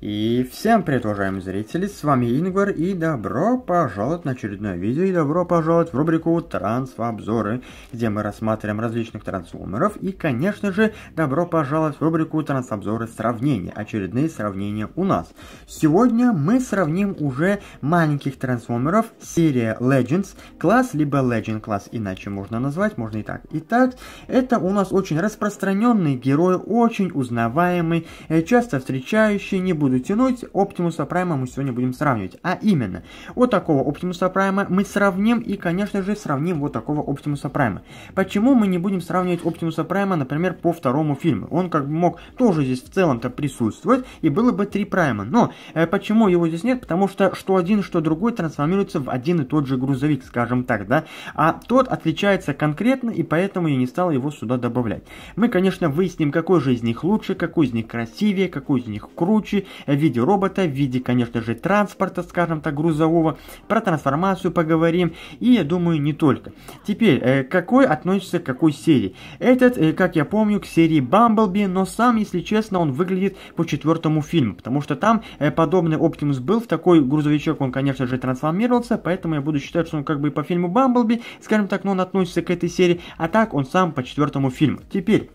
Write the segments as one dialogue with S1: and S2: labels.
S1: И всем привет, уважаемые зрители, с вами Ингвар, и добро пожаловать на очередное видео, и добро пожаловать в рубрику «Трансобзоры», где мы рассматриваем различных трансформеров, и, конечно же, добро пожаловать в рубрику «Трансобзоры сравнения», очередные сравнения у нас. Сегодня мы сравним уже маленьких трансформеров, серия Legends, класс, либо Legend класс, иначе можно назвать, можно и так. Итак, это у нас очень распространенный герой, очень узнаваемый, э, часто встречающий, не буду буду тянуть, Оптимуса Прайма мы сегодня будем сравнивать. А именно, вот такого Оптимуса Прайма мы сравним и, конечно же, сравним вот такого Оптимуса Прайма. Почему мы не будем сравнивать Оптимуса Прайма, например, по второму фильму? Он как бы мог тоже здесь в целом-то присутствовать, и было бы три Прайма. Но э, почему его здесь нет? Потому что что один, что другой трансформируется в один и тот же грузовик, скажем так, да? А тот отличается конкретно, и поэтому я не стал его сюда добавлять. Мы, конечно, выясним, какой же из них лучше, какой из них красивее, какой из них круче, в виде робота, в виде, конечно же, транспорта, скажем так, грузового. Про трансформацию поговорим и, я думаю, не только. Теперь, э, какой относится к какой серии? Этот, э, как я помню, к серии Бамблби, но сам, если честно, он выглядит по четвертому фильму, потому что там э, подобный Оптимус был, в такой грузовичок он, конечно же, трансформировался, поэтому я буду считать, что он как бы по фильму Бамблби, скажем так, но он относится к этой серии, а так он сам по четвертому фильму. Теперь...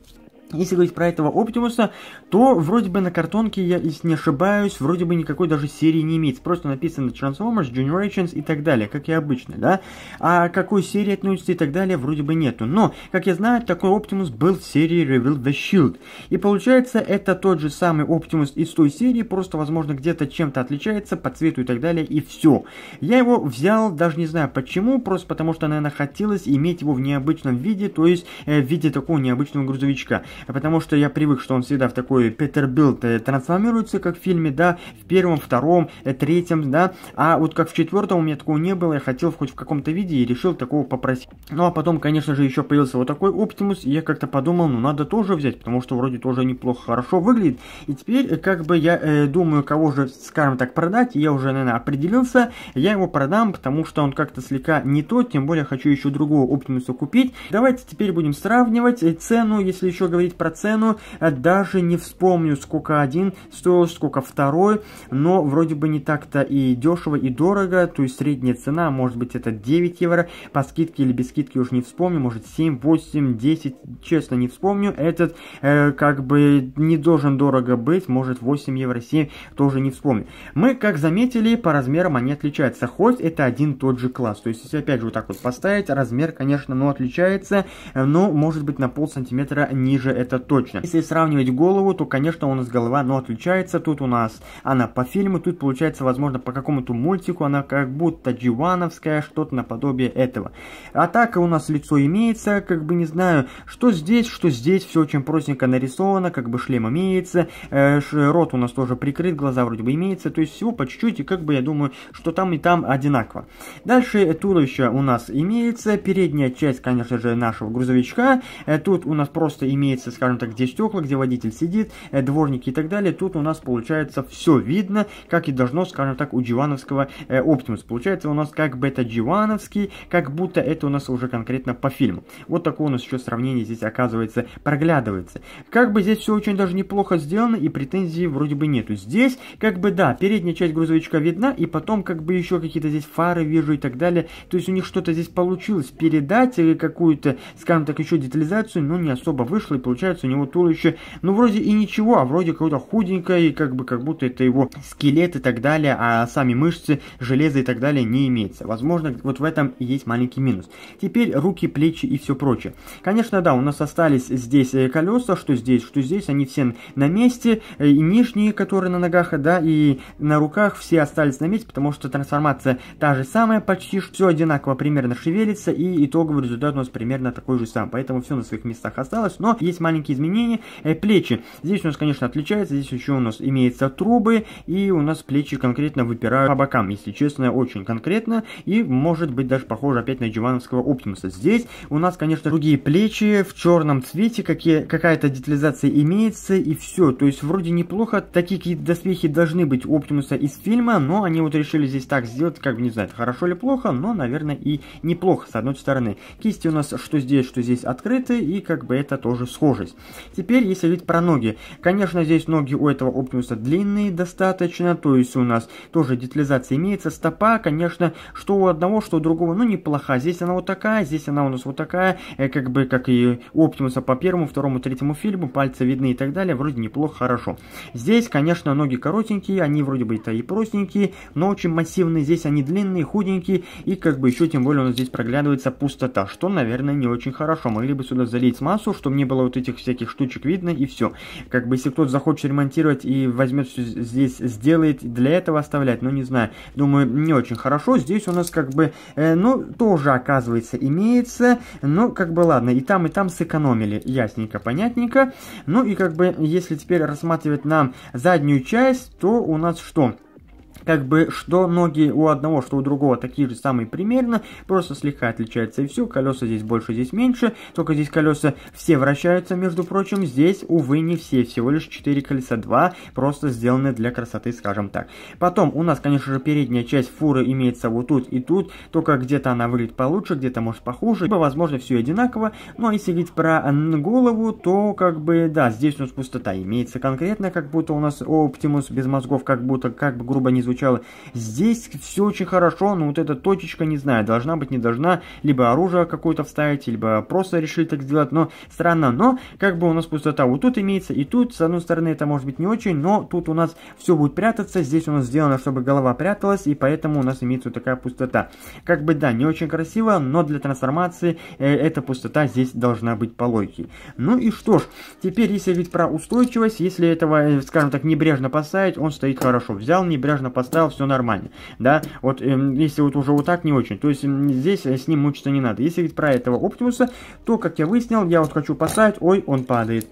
S1: Если говорить про этого Оптимуса, то вроде бы на картонке, я, если не ошибаюсь, вроде бы никакой даже серии не имеется. Просто написано Transformers, Generations и так далее, как и обычно, да? А какой серии относится и так далее, вроде бы нету. Но, как я знаю, такой Оптимус был в серии Reveal the Shield. И получается, это тот же самый Оптимус из той серии, просто, возможно, где-то чем-то отличается по цвету и так далее, и все. Я его взял, даже не знаю почему, просто потому что, наверное, хотелось иметь его в необычном виде, то есть э, в виде такого необычного грузовичка потому что я привык, что он всегда в такой Петербилд э, трансформируется, как в фильме, да, в первом, втором, э, третьем, да, а вот как в четвертом у меня такого не было, я хотел хоть в каком-то виде и решил такого попросить. Ну а потом, конечно же, еще появился вот такой Оптимус, и я как-то подумал, ну надо тоже взять, потому что вроде тоже неплохо, хорошо выглядит. И теперь, э, как бы я э, думаю, кого же, скажем так, продать, я уже, наверное, определился, я его продам, потому что он как-то слегка не тот, тем более хочу еще другого Оптимуса купить. Давайте теперь будем сравнивать цену, если еще говорить говорить про цену, э, даже не вспомню, сколько один стоил, сколько второй, но вроде бы не так-то и дешево, и дорого, то есть средняя цена, может быть, это 9 евро, по скидке или без скидки уже не вспомню, может 7, 8, 10, честно не вспомню, этот э, как бы не должен дорого быть, может 8 евро, 7, тоже не вспомню. Мы, как заметили, по размерам они отличаются, хоть это один тот же класс, то есть если опять же вот так вот поставить, размер, конечно, но ну, отличается, э, но может быть на пол сантиметра ниже это точно. Если сравнивать голову, то, конечно, у нас голова, но отличается. Тут у нас она по фильму, тут получается, возможно, по какому-то мультику, она как будто дивановская что-то наподобие этого. А Атака у нас лицо имеется, как бы не знаю, что здесь, что здесь, все очень простенько нарисовано, как бы шлем имеется, э, рот у нас тоже прикрыт, глаза вроде бы имеется, то есть всего по чуть-чуть, и как бы я думаю, что там и там одинаково. Дальше туловище у нас имеется, передняя часть, конечно же, нашего грузовичка, э, тут у нас просто имеется видится, скажем так, где стекла, где водитель сидит, э, дворники и так далее. Тут у нас получается все видно, как и должно, скажем так, у дивановского э, Optimus. Получается у нас как бы это дивановский, как будто это у нас уже конкретно по фильму. Вот такое у нас еще сравнение здесь оказывается, проглядывается. Как бы здесь все очень даже неплохо сделано и претензий вроде бы нету. Здесь как бы да, передняя часть грузовичка видна и потом как бы еще какие-то здесь фары вижу и так далее. То есть у них что-то здесь получилось передать или э, какую-то, скажем так, еще детализацию, но не особо вышло и получилось получается у него туловище, ну, вроде и ничего, а вроде какое-то худенькое, и как бы как будто это его скелет и так далее, а сами мышцы, железо и так далее не имеется. Возможно, вот в этом и есть маленький минус. Теперь руки, плечи и все прочее. Конечно, да, у нас остались здесь э, колеса, что здесь, что здесь, они все на месте, э, и нижние, которые на ногах, да, и на руках все остались на месте, потому что трансформация та же самая, почти все одинаково примерно шевелится, и итоговый результат у нас примерно такой же сам, поэтому все на своих местах осталось, но есть маленькие изменения. Э, плечи. Здесь у нас, конечно, отличается. Здесь еще у нас имеются трубы. И у нас плечи конкретно выпирают по бокам. Если честно, очень конкретно. И может быть даже похоже опять на Дживановского Оптимуса. Здесь у нас, конечно, другие плечи в черном цвете. какие Какая-то детализация имеется. И все. То есть вроде неплохо. Такие какие-то доспехи должны быть Оптимуса из фильма. Но они вот решили здесь так сделать. Как бы не знаю, хорошо ли плохо. Но, наверное, и неплохо с одной стороны. Кисти у нас что здесь, что здесь открыты. И как бы это тоже схоже схожесть. Теперь, если говорить про ноги. Конечно, здесь ноги у этого Оптимуса длинные достаточно, то есть у нас тоже детализация имеется. Стопа, конечно, что у одного, что у другого, ну, неплоха. Здесь она вот такая, здесь она у нас вот такая, э, как бы, как и у Оптимуса по первому, второму, третьему фильму, пальцы видны и так далее, вроде неплохо, хорошо. Здесь, конечно, ноги коротенькие, они вроде бы и простенькие, но очень массивные. Здесь они длинные, худенькие, и как бы еще тем более у нас здесь проглядывается пустота, что, наверное, не очень хорошо. Могли бы сюда залить массу, чтобы не было вот этих этих всяких штучек видно, и все. Как бы, если кто-то захочет ремонтировать и возьмет все здесь, сделает, для этого оставлять, ну, не знаю. Думаю, не очень хорошо. Здесь у нас, как бы, э, ну, тоже, оказывается, имеется. Ну, как бы, ладно, и там, и там сэкономили. Ясненько, понятненько. Ну, и, как бы, если теперь рассматривать нам заднюю часть, то у нас что? как бы, что ноги у одного, что у другого такие же самые примерно, просто слегка отличается и все, колеса здесь больше, здесь меньше, только здесь колеса все вращаются, между прочим, здесь, увы, не все, всего лишь 4 колеса, 2 просто сделаны для красоты, скажем так. Потом у нас, конечно же, передняя часть фуры имеется вот тут и тут, только где-то она выглядит получше, где-то может похуже, либо, возможно, все одинаково, но если говорить про голову, то как бы, да, здесь у нас пустота имеется конкретно, как будто у нас Оптимус без мозгов, как будто, как бы грубо не звучит, звучало «Здесь все очень хорошо, но вот эта точечка, не знаю, должна быть, не должна, либо оружие какое-то вставить, либо просто решили так сделать, но странно, но как бы у нас пустота вот тут имеется, и тут, с одной стороны, это может быть не очень, но тут у нас все будет прятаться, здесь у нас сделано, чтобы голова пряталась, и поэтому у нас имеется вот такая пустота. Как бы, да, не очень красиво, но для трансформации э, эта пустота здесь должна быть по логике. Ну и что ж, теперь, если ведь про устойчивость, если этого, э, скажем так, небрежно поставить, он стоит хорошо. Взял, небрежно поставил поставил, все нормально. Да, вот э, если вот уже вот так не очень, то есть э, здесь с ним мучиться не надо. Если говорить про этого Оптимуса, то, как я выяснил, я вот хочу поставить, ой, он падает.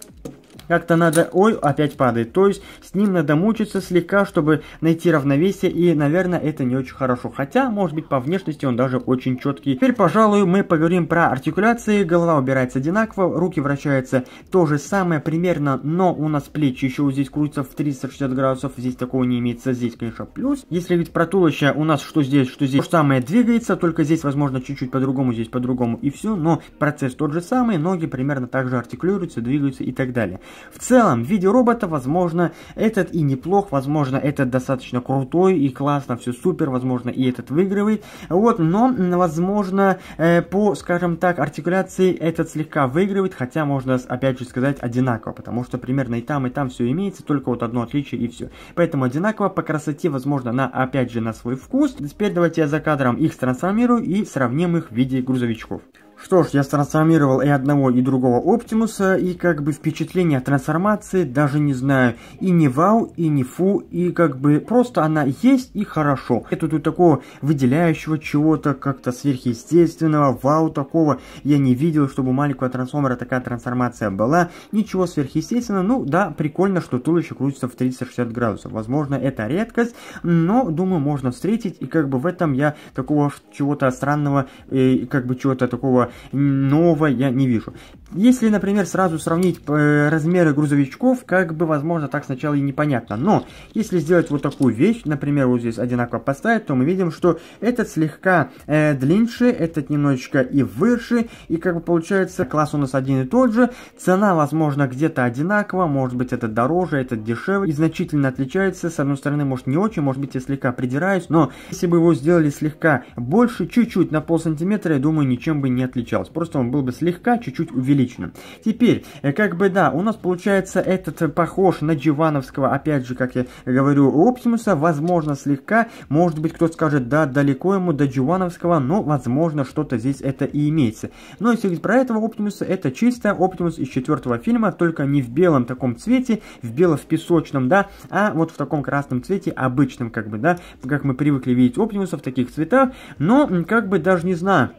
S1: Как-то надо... Ой, опять падает. То есть с ним надо мучиться слегка, чтобы найти равновесие. И, наверное, это не очень хорошо. Хотя, может быть, по внешности он даже очень четкий. Теперь, пожалуй, мы поговорим про артикуляции. Голова убирается одинаково, руки вращаются то же самое примерно, но у нас плечи еще вот здесь крутятся в 360 градусов. Здесь такого не имеется. Здесь, конечно, плюс. Если ведь про туловище у нас что здесь, что здесь, то же самое двигается, только здесь, возможно, чуть-чуть по-другому, здесь по-другому и все. Но процесс тот же самый, ноги примерно также артикулируются, двигаются и так далее. В целом, в виде робота, возможно, этот и неплох, возможно, этот достаточно крутой и классно, все супер, возможно, и этот выигрывает. Вот, но, возможно, э, по, скажем так, артикуляции этот слегка выигрывает, хотя можно, опять же, сказать одинаково, потому что примерно и там, и там все имеется, только вот одно отличие и все. Поэтому одинаково по красоте, возможно, на, опять же, на свой вкус. Теперь давайте я за кадром их трансформирую и сравним их в виде грузовичков. Что ж, я трансформировал и одного, и другого Оптимуса, и как бы впечатление от трансформации даже не знаю. И не вау, и не фу, и как бы просто она есть и хорошо. Это тут такого выделяющего чего-то, как-то сверхъестественного, вау такого. Я не видел, чтобы у маленького трансформера такая трансформация была. Ничего сверхъестественного. Ну да, прикольно, что туловище крутится в 360 градусов. Возможно, это редкость, но думаю, можно встретить. И как бы в этом я такого чего-то странного, э, и как бы чего-то такого ничего нового я не вижу. Если, например, сразу сравнить э, размеры грузовичков, как бы, возможно, так сначала и непонятно. Но, если сделать вот такую вещь, например, вот здесь одинаково поставить, то мы видим, что этот слегка э, длиннее, этот немножечко и выше, и как бы получается, класс у нас один и тот же, цена, возможно, где-то одинакова, может быть, этот дороже, этот дешевле, и значительно отличается, с одной стороны, может, не очень, может быть, я слегка придираюсь, но если бы его сделали слегка больше, чуть-чуть, на пол сантиметра, я думаю, ничем бы не отличался отличалось. Просто он был бы слегка, чуть-чуть увеличенным. Теперь, э, как бы, да, у нас получается этот э, похож на Дживановского, опять же, как я говорю, Оптимуса, возможно, слегка. Может быть, кто-то скажет, да, далеко ему до Дживановского, но, возможно, что-то здесь это и имеется. Но если говорить про этого Оптимуса, это чисто Оптимус из четвертого фильма, только не в белом таком цвете, в бело-песочном, да, а вот в таком красном цвете, обычном, как бы, да, как мы привыкли видеть Оптимуса в таких цветах, но, как бы, даже не знаю,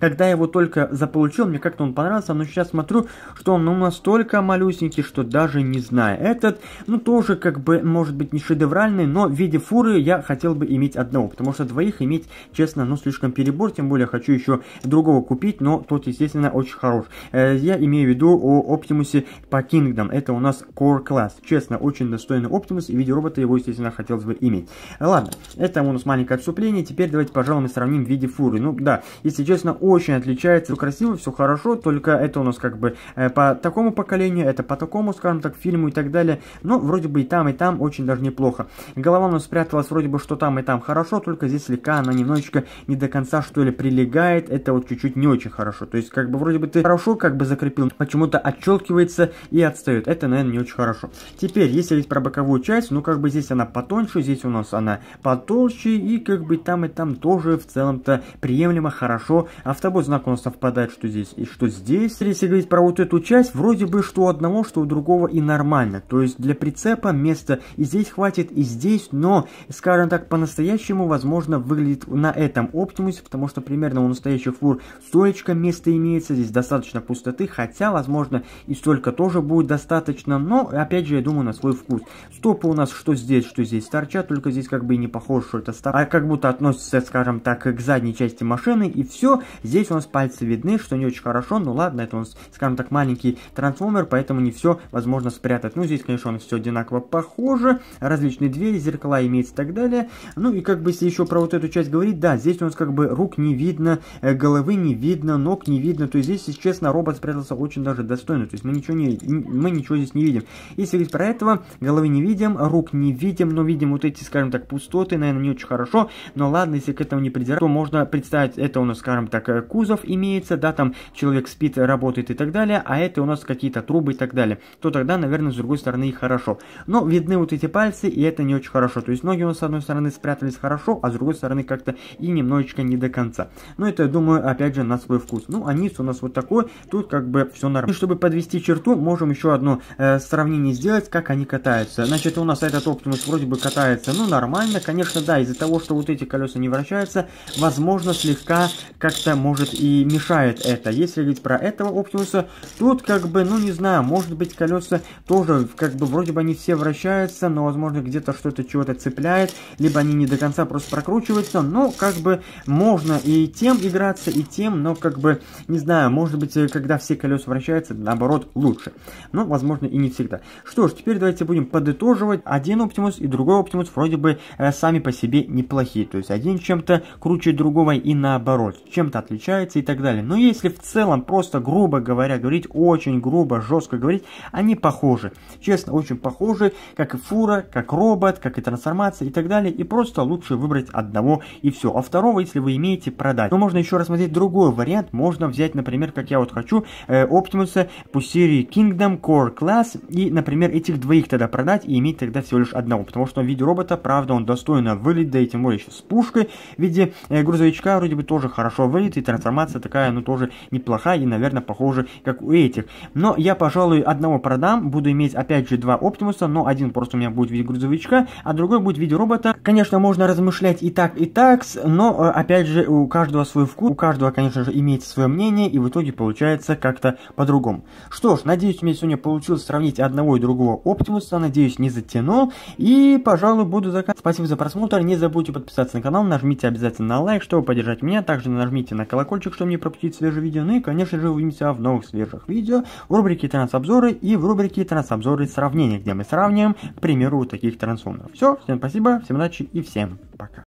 S1: когда я его только заполучил, мне как-то он понравился, но сейчас смотрю, что он ну, настолько малюсенький, что даже не знаю. Этот, ну, тоже как бы, может быть, не шедевральный, но в виде фуры я хотел бы иметь одного, потому что двоих иметь, честно, ну, слишком перебор, тем более хочу еще другого купить, но тот, естественно, очень хорош. Э, я имею в виду о Оптимусе по Kingdom, это у нас Core Class. Честно, очень достойный Оптимус, и в виде робота его, естественно, хотелось бы иметь. Ладно, это у нас маленькое отступление, теперь давайте, пожалуй, мы сравним в виде фуры. Ну, да, если честно, очень отличается. Все красиво, все хорошо, только это у нас как бы э, по такому поколению, это по такому, скажем так, фильму и так далее. Но вроде бы и там, и там очень даже неплохо. Голова у нас спряталась вроде бы, что там и там хорошо, только здесь слегка она немножечко не до конца, что ли, прилегает. Это вот чуть-чуть не очень хорошо. То есть, как бы, вроде бы ты хорошо как бы закрепил, почему-то отчелкивается и отстает. Это, наверное, не очень хорошо. Теперь, если говорить про боковую часть, ну, как бы здесь она потоньше, здесь у нас она потолще, и как бы там и там тоже в целом-то приемлемо, хорошо. А в с тобой знак он совпадает, что здесь и что здесь. Если говорить про вот эту часть, вроде бы что у одного, что у другого и нормально. То есть для прицепа места и здесь хватит, и здесь, но, скажем так, по-настоящему, возможно, выглядит на этом оптимусе, потому что примерно у настоящих фур столечко места имеется, здесь достаточно пустоты, хотя, возможно, и столько тоже будет достаточно, но, опять же, я думаю, на свой вкус. Стопы у нас что здесь, что здесь торчат, только здесь как бы и не похоже, что это стар, а как будто относится, скажем так, к задней части машины, и все. Здесь у нас пальцы видны, что не очень хорошо, ну ладно, это у нас, скажем так, маленький трансформер, поэтому не все возможно спрятать. Ну, здесь, конечно, он все одинаково похоже, различные двери, зеркала имеется и так далее. Ну, и как бы, если еще про вот эту часть говорить, да, здесь у нас как бы рук не видно, э, головы не видно, ног не видно, то есть здесь, если честно, робот спрятался очень даже достойно, то есть мы ничего, не, мы ничего здесь не видим. Если говорить про этого, головы не видим, рук не видим, но видим вот эти, скажем так, пустоты, наверное, не очень хорошо, но ладно, если к этому не придираться, то можно представить, это у нас, скажем так, э, Э, кузов имеется, да, там человек спит, работает и так далее, а это у нас какие-то трубы и так далее, то тогда, наверное, с другой стороны и хорошо. Но видны вот эти пальцы, и это не очень хорошо. То есть ноги у нас с одной стороны спрятались хорошо, а с другой стороны как-то и немножечко не до конца. Но это, я думаю, опять же, на свой вкус. Ну, а низ у нас вот такой, тут как бы все нормально. И чтобы подвести черту, можем еще одно э, сравнение сделать, как они катаются. Значит, у нас этот Optimus вроде бы катается, ну, нормально. Конечно, да, из-за того, что вот эти колеса не вращаются, возможно, слегка как-то может и мешает это. Если говорить про этого Оптимуса, тут как бы, ну не знаю, может быть колеса тоже, как бы вроде бы они все вращаются, но возможно где-то что-то чего-то цепляет, либо они не до конца просто прокручиваются, но как бы можно и тем играться, и тем, но как бы, не знаю, может быть когда все колеса вращаются, наоборот лучше. Но возможно и не всегда. Что ж, теперь давайте будем подытоживать. Один Оптимус и другой Оптимус вроде бы э, сами по себе неплохие, то есть один чем-то круче другого и наоборот, чем-то отличается и так далее. Но если в целом просто грубо говоря говорить, очень грубо, жестко говорить, они похожи. Честно, очень похожи, как и фура, как робот, как и трансформация и так далее. И просто лучше выбрать одного и все. А второго, если вы имеете, продать. Но можно еще рассмотреть другой вариант. Можно взять, например, как я вот хочу, Оптимуса э, по серии Kingdom Core Class и, например, этих двоих тогда продать и иметь тогда всего лишь одного. Потому что в виде робота, правда, он достойно вылет, да и тем более еще с пушкой в виде э, грузовичка вроде бы тоже хорошо вылет и трансформация такая, ну, тоже неплохая и, наверное, похожа, как у этих. Но я, пожалуй, одного продам, буду иметь, опять же, два Оптимуса, но один просто у меня будет в виде грузовичка, а другой будет в виде робота. Конечно, можно размышлять и так, и так, но, э, опять же, у каждого свой вкус, у каждого, конечно же, имеется свое мнение, и в итоге получается как-то по-другому. Что ж, надеюсь, у меня сегодня получилось сравнить одного и другого Оптимуса, надеюсь, не затянул, и, пожалуй, буду заканчивать. Спасибо за просмотр, не забудьте подписаться на канал, нажмите обязательно на лайк, чтобы поддержать меня, также нажмите на колокольчик, чтобы не пропустить свежие видео. Ну и, конечно же, увидимся в новых свежих видео в рубрике «Трансобзоры» и в рубрике «Трансобзоры сравнения», где мы сравниваем, к примеру, таких трансформеров. Все, всем спасибо, всем удачи и всем пока.